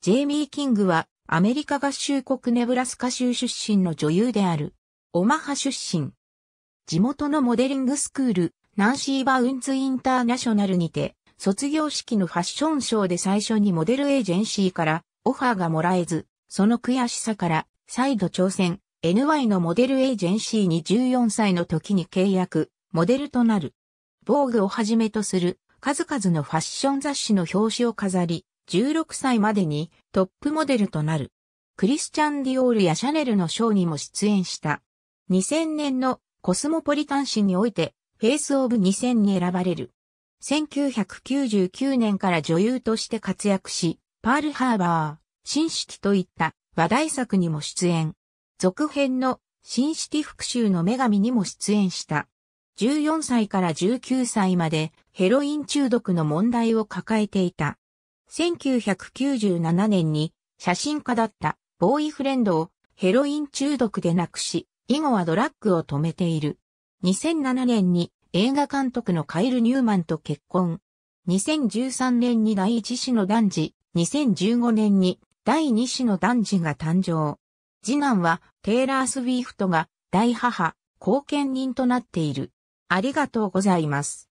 ジェイミー・キングはアメリカ合衆国ネブラスカ州出身の女優である。オマハ出身。地元のモデリングスクール、ナンシー・バウンズ・インターナショナルにて、卒業式のファッションショーで最初にモデルエージェンシーからオファーがもらえず、その悔しさから再度挑戦、NY のモデルエージェンシーに14歳の時に契約、モデルとなる。防具をはじめとする数々のファッション雑誌の表紙を飾り、16歳までにトップモデルとなる。クリスチャン・ディオールやシャネルのショーにも出演した。2000年のコスモポリタン誌においてフェイス・オブ2000に選ばれる。1999年から女優として活躍し、パールハーバー、新式といった話題作にも出演。続編の新式復讐の女神にも出演した。14歳から19歳までヘロイン中毒の問題を抱えていた。1997年に写真家だったボーイフレンドをヘロイン中毒で亡くし、以後はドラッグを止めている。2007年に映画監督のカイル・ニューマンと結婚。2013年に第一子の男児、2015年に第二子の男児が誕生。次男はテイラー・スウィフトが大母、後見人となっている。ありがとうございます。